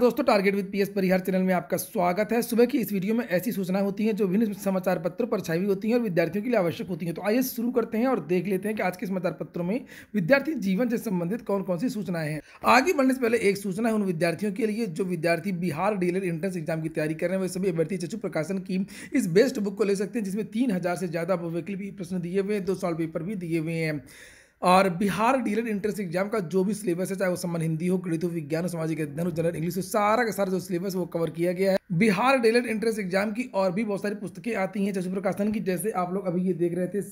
दोस्तों target with PS Parihar channel में आपका स्वागत है सुबह की इस वीडियो में ऐसी सूचनाएं होती हैं जो विभिन्न समाचार पत्रों पर छाई होती हैं और विद्यार्थियों के लिए आवश्यक होती हैं तो आइए शुरू करते हैं और देख लेते हैं कि आज के समाचार पत्रों में विद्यार्थी जीवन से संबंधित कौन कौन सी सूचनाएं हैं आगे बढ़ने से पहले एक सूचना है उन विद्यार्थियों के लिए जो विद्यार्थी बिहार डीलर एंट्रेंस एग्जाम की तैयारी कर रहे हैं वे सभी अभ्यर्थी चचु प्रकाशन की इस बेस्ट बुक को ले सकते हैं जिसमें तीन से ज्यादा वैकल्पिक प्रश्न दिए हुए हैं दो सॉल्व पेपर भी दिए हुए हैं और बिहार डीलर इंट्रेंस एग्जाम का जो भी सिलेबस है चाहे वो सम्मान हिंदी हो गणित हो विज्ञान हो सामाजिक अध्ययन हो जनरल इंग्लिश हो सारा का सारा जो सिलेबस वो कवर किया गया है बिहार डीलर इंट्रेंस एग्जाम की और भी बहुत सारी पुस्तकें आती हैं चशु प्रकाशन की जैसे आप लोग अभी ये देख रहे थे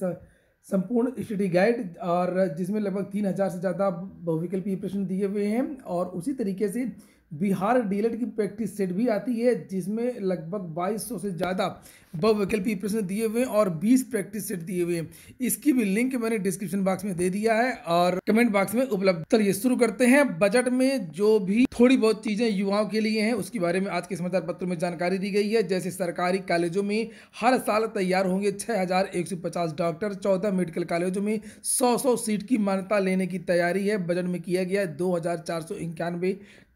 संपूर्ण स्टडी गाइड और जिसमें लगभग तीन हज़ार से ज़्यादा बहुविकल्पीय प्रश्न दिए हुए हैं और उसी तरीके से बिहार डीलर की प्रैक्टिस सेट भी आती है जिसमें लगभग 2200 से ज़्यादा बहुवैकल्पी प्रश्न दिए हुए और 20 प्रैक्टिस सेट दिए हुए इसकी भी लिंक मैंने डिस्क्रिप्शन बॉक्स में दे दिया है और कमेंट बॉक्स में उपलब्ध चलिए शुरू करते हैं बजट में जो भी थोड़ी बहुत चीजें युवाओं के लिए हैं उसके बारे में आज के समाचार पत्र में जानकारी दी गई है जैसे सरकारी कॉलेजों में हर साल तैयार होंगे छह डॉक्टर चौदह मेडिकल कॉलेजों में सौ सौ सीट की मान्यता लेने की तैयारी है बजट में किया गया दो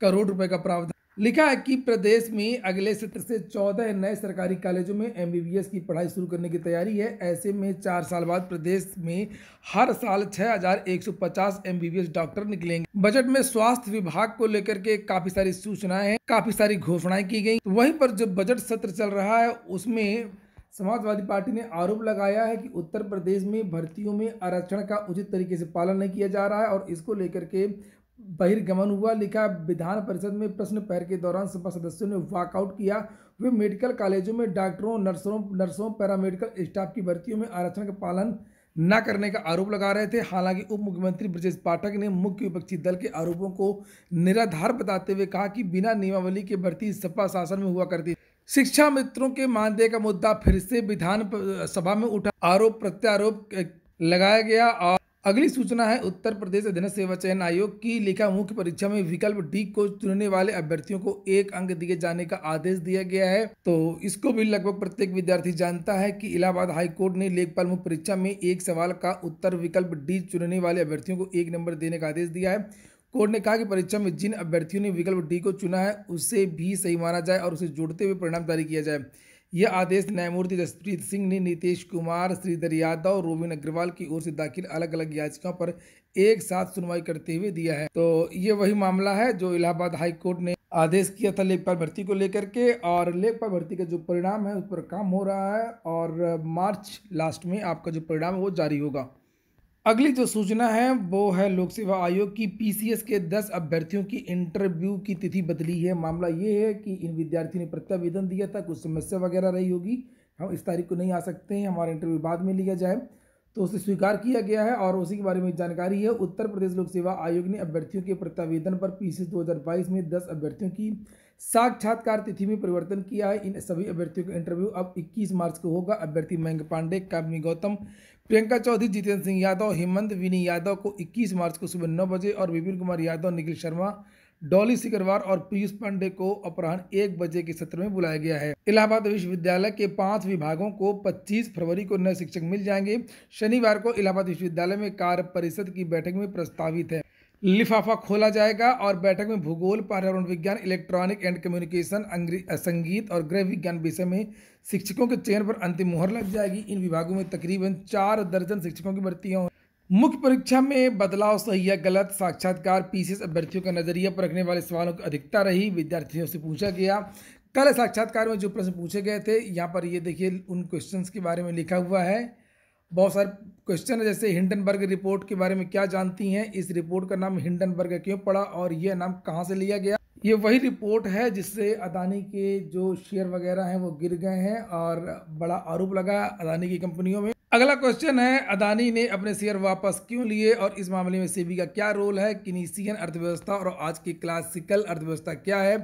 करोड़ रुपए का प्रावधान लिखा है कि प्रदेश में अगले सत्र से चौदह नए सरकारी कॉलेजों में एम की पढ़ाई शुरू करने की तैयारी है ऐसे में चार साल बाद प्रदेश में हर साल 6,150 एस डॉक्टर निकलेंगे बजट में स्वास्थ्य विभाग को लेकर के काफी सारी सूचनाएं हैं काफी सारी घोषणाएं की गई तो वहीं पर जो बजट सत्र चल रहा है उसमें समाजवादी पार्टी ने आरोप लगाया है कि उत्तर प्रदेश में भर्तियों में आरक्षण का उचित तरीके से पालन नहीं किया जा रहा है और इसको लेकर के बहिर्गमन हुआ लिखा विधान परिषद में प्रश्न पहर के दौरान सपा सदस्यों ने वॉकआउट किया वे मेडिकल कॉलेजों में डॉक्टरों नर्सों नर्सों पैरामेडिकल स्टाफ की भर्तियों में आरक्षण का पालन न करने का आरोप लगा रहे थे हालांकि उप मुख्यमंत्री ब्रजेश पाठक ने मुख्य विपक्षी दल के आरोपों को निराधार बताते हुए कहा कि बिना नियमावली के भर्ती सपा शासन में हुआ करती शिक्षा मित्रों के मानदेय का मुद्दा फिर से विधान सभा में उठा आरोप प्रत्यारोप लगाया गया और अगली सूचना है उत्तर प्रदेश अधीन सेवा चयन आयोग की लेखा मुख्य परीक्षा में विकल्प डी को चुनने वाले अभ्यर्थियों को एक अंक दिए जाने का आदेश दिया गया है तो इसको भी लगभग प्रत्येक विद्यार्थी जानता है कि इलाहाबाद हाई कोर्ट ने लेखपाल मुख्य परीक्षा में एक सवाल का उत्तर विकल्प डी चुनने वाले अभ्यर्थियों को एक नंबर देने का आदेश दिया है कोर्ट ने कहा कि परीक्षा में जिन अभ्यर्थियों ने विकल्प डी को चुना है उसे भी सही माना जाए और उसे जोड़ते हुए परिणाम जारी किया जाए यह आदेश न्यायमूर्ति जसप्रीत सिंह ने नीतीश कुमार श्रीधर यादव रोविन अग्रवाल की ओर से दाखिल अलग अलग याचिकाओं पर एक साथ सुनवाई करते हुए दिया है तो ये वही मामला है जो इलाहाबाद हाई कोर्ट ने आदेश किया था लेखपाल भर्ती को लेकर के और लेखपाल भर्ती का जो परिणाम है उस पर काम हो रहा है और मार्च लास्ट में आपका जो परिणाम है वो जारी होगा अगली जो सूचना है वो है लोक सेवा आयोग की पीसीएस के 10 अभ्यर्थियों की इंटरव्यू की तिथि बदली है मामला ये है कि इन विद्यार्थियों ने प्रत्यावेदन दिया था कुछ समस्या वगैरह रही होगी हम इस तारीख को नहीं आ सकते हैं हमारा इंटरव्यू बाद में लिया जाए तो उसे स्वीकार किया गया है और उसी के बारे में जानकारी है उत्तर प्रदेश लोक सेवा आयोग ने अभ्यर्थियों के प्रत्यावेदन पर पी सी में दस अभ्यर्थियों की साक्षात्कार तिथि में परिवर्तन किया है इन सभी अभ्यर्थियों का इंटरव्यू अब इक्कीस मार्च को होगा अभ्यर्थी मयंक पांडे कामी गौतम प्रियंका चौधरी जितेंद्र सिंह यादव हेमंत विनी यादव को 21 मार्च को सुबह नौ बजे और विपिन कुमार यादव निखिल शर्मा डॉली सिकरवार और पीयूष पांडे को अपराह्न एक बजे के सत्र में बुलाया गया है इलाहाबाद विश्वविद्यालय के पांच विभागों को 25 फरवरी को नए शिक्षक मिल जाएंगे शनिवार को इलाहाबाद विश्वविद्यालय में कार्य परिषद की बैठक में प्रस्तावित है लिफाफा खोला जाएगा और बैठक में भूगोल पर्यावरण विज्ञान इलेक्ट्रॉनिक एंड कम्युनिकेशन संगीत और गृह विज्ञान विषय में शिक्षकों के चयन पर अंतिम मुहर लग जाएगी इन विभागों में तकरीबन चार दर्जन शिक्षकों की भर्तियां मुख्य परीक्षा में बदलाव सही या गलत साक्षात्कार पीसीएस अभ्यर्थियों का नजरिया पर रखने वाले सवालों की अधिकता रही विद्यार्थियों से पूछा गया कल साक्षात्कार में जो प्रश्न पूछे गए थे यहाँ पर ये देखिए उन क्वेश्चंस के बारे में लिखा हुआ है बहुत सारे क्वेश्चन है जैसे हिंडनबर्ग रिपोर्ट के बारे में क्या जानती हैं इस रिपोर्ट का नाम हिंडनबर्ग क्यों पड़ा और यह नाम कहाँ से लिया गया ये वही रिपोर्ट है जिससे अदानी के जो शेयर वगैरह हैं वो गिर गए हैं और बड़ा आरोप लगा अदानी की कंपनियों में अगला क्वेश्चन है अदानी ने अपने शेयर वापस क्यों लिए और इस मामले में सेबी का क्या रोल है किनीसियन अर्थव्यवस्था और आज की क्लासिकल अर्थव्यवस्था क्या है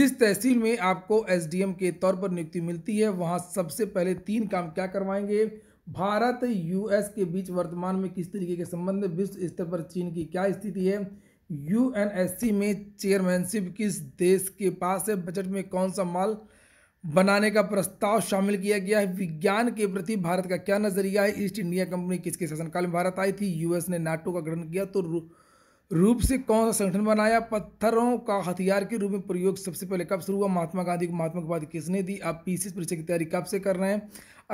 जिस तहसील में आपको एसडीएम के तौर पर नियुक्ति मिलती है वहाँ सबसे पहले तीन काम क्या करवाएंगे भारत यूएस के बीच वर्तमान में किस तरीके के संबंध विश्व स्तर पर चीन की क्या स्थिति है यूएनएससी में चेयरमैनशिप किस देश के पास है बजट में कौन सा माल बनाने का प्रस्ताव शामिल किया गया है विज्ञान के प्रति भारत का क्या नजरिया है ईस्ट इंडिया कंपनी किसके शासनकाल में भारत आई थी यूएस ने नाटो का गठन किया तो रू रूप से कौन सा संगठन बनाया पत्थरों का हथियार के रूप में प्रयोग सबसे पहले कब शुरू हुआ महात्मा गांधी को महात्मा की उपाधि किसने दी आप पीसीएस परीक्षा की तैयारी कब से कर रहे हैं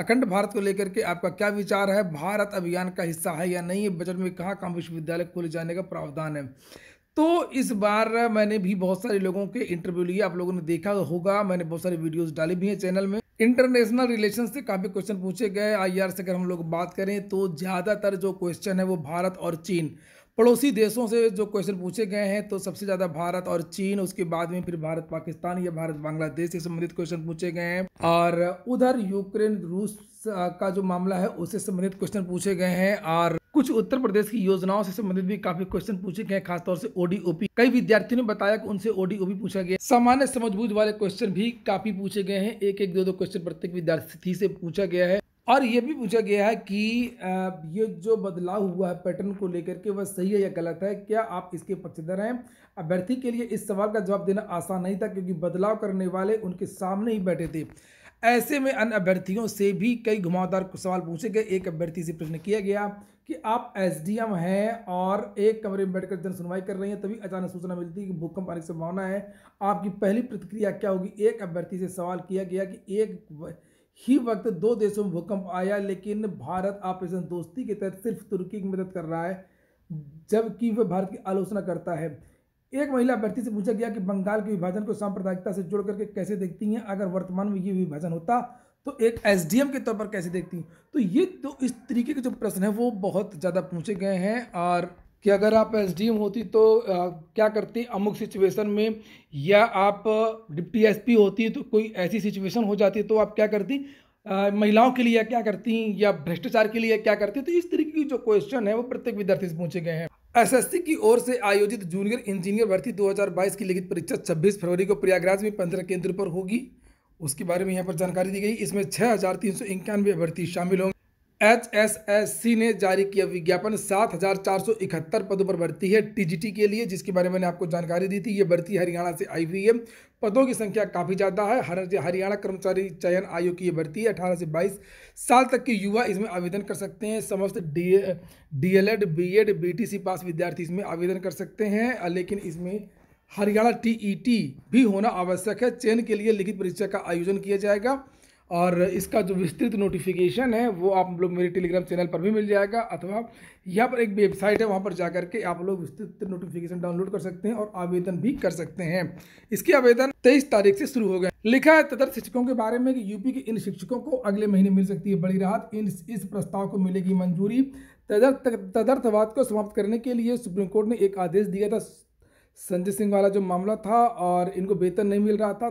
अखंड भारत को लेकर के आपका क्या विचार है भारत अभियान का हिस्सा है या नहीं है बजट में कहाँ कहाँ विश्वविद्यालय खोले जाने का प्रावधान है तो इस बार मैंने भी बहुत सारे लोगों के इंटरव्यू लिए आप लोगों ने देखा होगा मैंने बहुत सारे वीडियोज डाले भी हैं चैनल में इंटरनेशनल रिलेशन से काफ़ी क्वेश्चन पूछे गए आईआर से अगर हम लोग बात करें तो ज़्यादातर जो क्वेश्चन है वो भारत और चीन पड़ोसी देशों से जो क्वेश्चन पूछे गए हैं तो सबसे ज़्यादा भारत और चीन उसके बाद में फिर भारत पाकिस्तान या भारत बांग्लादेश से संबंधित क्वेश्चन पूछे गए हैं और उधर यूक्रेन रूस का जो मामला है उससे संबंधित क्वेश्चन पूछे गए हैं और कुछ उत्तर प्रदेश की योजनाओं से संबंधित भी काफी क्वेश्चन पूछे गए खासतौर से ओडीओपी कई विद्यार्थियों ने बताया कि उनसे ओडीओपी पूछा गया सामान्य समझबूझ वाले क्वेश्चन भी काफी पूछे गए हैं एक एक दो दो क्वेश्चन प्रत्येक विद्यार्थी से पूछा गया है और ये भी पूछा गया है कि ये जो बदलाव हुआ है पैटर्न को लेकर के वह सही है या गलत है क्या आप इसके पक्षधर हैं अभ्यर्थी के लिए इस सवाल का जवाब देना आसान नहीं था क्योंकि बदलाव करने वाले उनके सामने ही बैठे थे ऐसे में अन्य अभ्यर्थियों से भी कई घुमावदार सवाल पूछे गए एक अभ्यर्थी से प्रश्न किया गया कि आप एस हैं और एक कमरे में बैठकर जन सुनवाई कर रही हैं तभी अचानक सूचना मिलती है कि भूकंप आने की संभावना है आपकी पहली प्रतिक्रिया क्या होगी एक अभ्यर्थी से सवाल किया गया कि एक ही वक्त दो देशों में भूकंप आया लेकिन भारत ऑपरेशन दोस्ती के तहत सिर्फ तुर्की की मदद कर रहा है जबकि वह भारत की आलोचना करता है एक महिला अभ्यर्थी से पूछा गया कि बंगाल के विभाजन को सांप्रदायिकता से जोड़ करके कैसे देखती हैं अगर वर्तमान में ये विभाजन होता तो एक एस के तौर पर कैसे देखती हैं तो ये तो इस तरीके के जो प्रश्न हैं वो बहुत ज़्यादा पूछे गए हैं और कि अगर आप एस होती तो आ, क्या करती अमुक सिचुएशन में या आप डिप्टी एसपी होती तो कोई ऐसी सिचुएशन हो जाती तो आप क्या करती महिलाओं के लिए क्या करती या भ्रष्टाचार के लिए क्या करती तो इस तरीके की जो क्वेश्चन है वो प्रत्येक विद्यार्थी से पूछे गए हैं एसएससी की ओर से आयोजित जूनियर इंजीनियर भर्ती 2022 की लिखित परीक्षा 26 फरवरी को प्रयागराज में पंद्रह केंद्र पर होगी उसके बारे में यहाँ पर जानकारी दी गई इसमें छः हज़ार तीन सौ इक्यानवे अभ्यर्थी शामिल होंगे एचएसएससी ने जारी किया विज्ञापन सात हजार चार सौ इकहत्तर पदों पर भर्ती है टीजीटी के लिए जिसके बारे में मैंने आपको जानकारी दी थी ये भर्ती हरियाणा से आई हुई है पदों की संख्या काफ़ी ज़्यादा है हर हरियाणा कर्मचारी चयन आयोग की ये भर्ती है अठारह से बाईस साल तक के युवा इसमें आवेदन कर सकते हैं समस्त D DElEd BEd BTC pass विद्यार्थी इसमें आवेदन कर सकते हैं लेकिन इसमें हरियाणा टी भी होना आवश्यक है चयन के लिए लिखित परीक्षा का आयोजन किया जाएगा और इसका जो विस्तृत नोटिफिकेशन है वो आप लोग मेरे टेलीग्राम चैनल पर भी मिल जाएगा अथवा यहाँ पर एक वेबसाइट है वहाँ पर जा करके आप लोग विस्तृत नोटिफिकेशन डाउनलोड कर सकते हैं और आवेदन भी कर सकते हैं इसके आवेदन तेईस तारीख से शुरू हो गए लिखा है तदर्थ शिक्षकों के बारे में कि यूपी के इन शिक्षकों को अगले महीने मिल सकती है बड़ी राहत इन इस प्रस्ताव को मिलेगी मंजूरी तदर्थ तदर्थवाद को समाप्त करने के लिए सुप्रीम कोर्ट ने एक आदेश दिया था संजय सिंह वाला जो मामला था और इनको वेतन नहीं मिल रहा था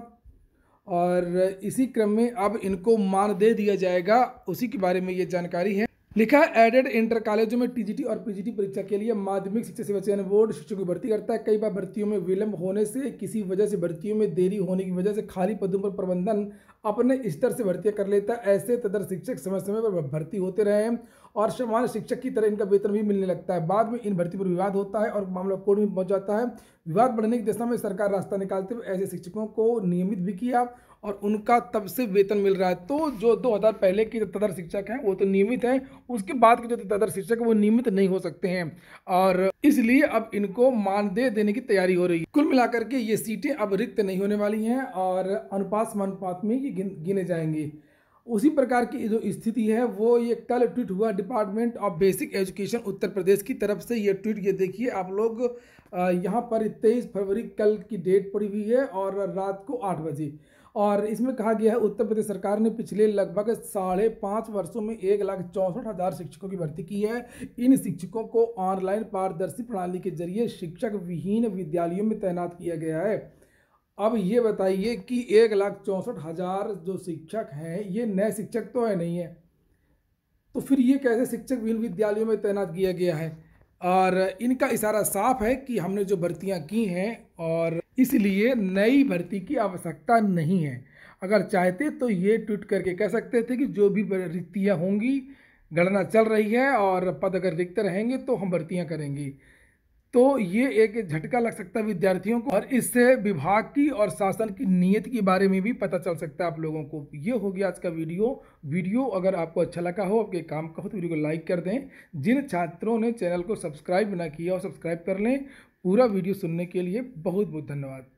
और इसी क्रम में अब इनको मान दे दिया जाएगा उसी के बारे में ये जानकारी है लिखा है एडेड इंटर कॉलेजों में टीजीटी और पीजीटी परीक्षा के लिए माध्यमिक शिक्षा सेवा चयन बोर्ड शिक्षकों की भर्ती करता है कई बार भर्तियों में विलंब होने से किसी वजह से भर्तियों में देरी होने की वजह से खाली पदों पर प्रबंधन अपने स्तर से भर्तियाँ कर लेता है ऐसे तदर शिक्षक समय समय पर भर्ती होते रहे और सामान्य शिक्षक की तरह इनका वेतन भी मिलने लगता है बाद में इन भर्ती पर विवाद होता है और मामला कोर्ट में पहुंच जाता है विवाद बढ़ने की दिशा में सरकार रास्ता निकालते हुए ऐसे शिक्षकों को नियमित भी किया और उनका तब से वेतन मिल रहा है तो जो हजार पहले के जो तदर शिक्षक हैं वो तो नियमित हैं उसके बाद के जो तदर शिक्षक वो नियमित नहीं हो सकते हैं और इसलिए अब इनको मानदेय देने की तैयारी हो रही है कुल मिलाकर के ये सीटें अब रिक्त नहीं होने वाली हैं और अनुपात समानुपात में ये गिने जाएंगी उसी प्रकार की जो स्थिति है वो ये कल ट्वीट हुआ department of basic education Uttar Pradesh की तरफ से ये ट्वीट ये देखिए आप लोग यहाँ पर तेईस फरवरी कल की डेट पड़ी हुई है और रात को आठ बजे और इसमें कहा गया है उत्तर प्रदेश सरकार ने पिछले लगभग साढ़े पाँच वर्षों में एक लाख चौंसठ हज़ार शिक्षकों की भर्ती की है इन शिक्षकों को ऑनलाइन पारदर्शी प्रणाली के जरिए शिक्षक विहीन विद्यालयों में तैनात किया गया है अब ये बताइए कि एक लाख चौंसठ हज़ार जो शिक्षक हैं ये नए शिक्षक तो है नहीं है तो फिर ये कैसे शिक्षक विभिन्न विद्यालयों में तैनात किया गया है और इनका इशारा साफ है कि हमने जो भर्तियां की हैं और इसलिए नई भर्ती की आवश्यकता नहीं है अगर चाहते तो ये ट्वीट करके कह सकते थे कि जो भी भर्तियाँ होंगी गणना चल रही है और पद अगर रिक्त रहेंगे तो हम भर्तियाँ करेंगे तो ये एक झटका लग सकता है विद्यार्थियों को और इससे विभाग की और शासन की नीयत के बारे में भी पता चल सकता है आप लोगों को ये हो गया आज का वीडियो वीडियो अगर आपको अच्छा लगा हो आपके काम का हो तो वीडियो को लाइक कर दें जिन छात्रों ने चैनल को सब्सक्राइब ना किया हो सब्सक्राइब कर लें पूरा वीडियो सुनने के लिए बहुत बहुत धन्यवाद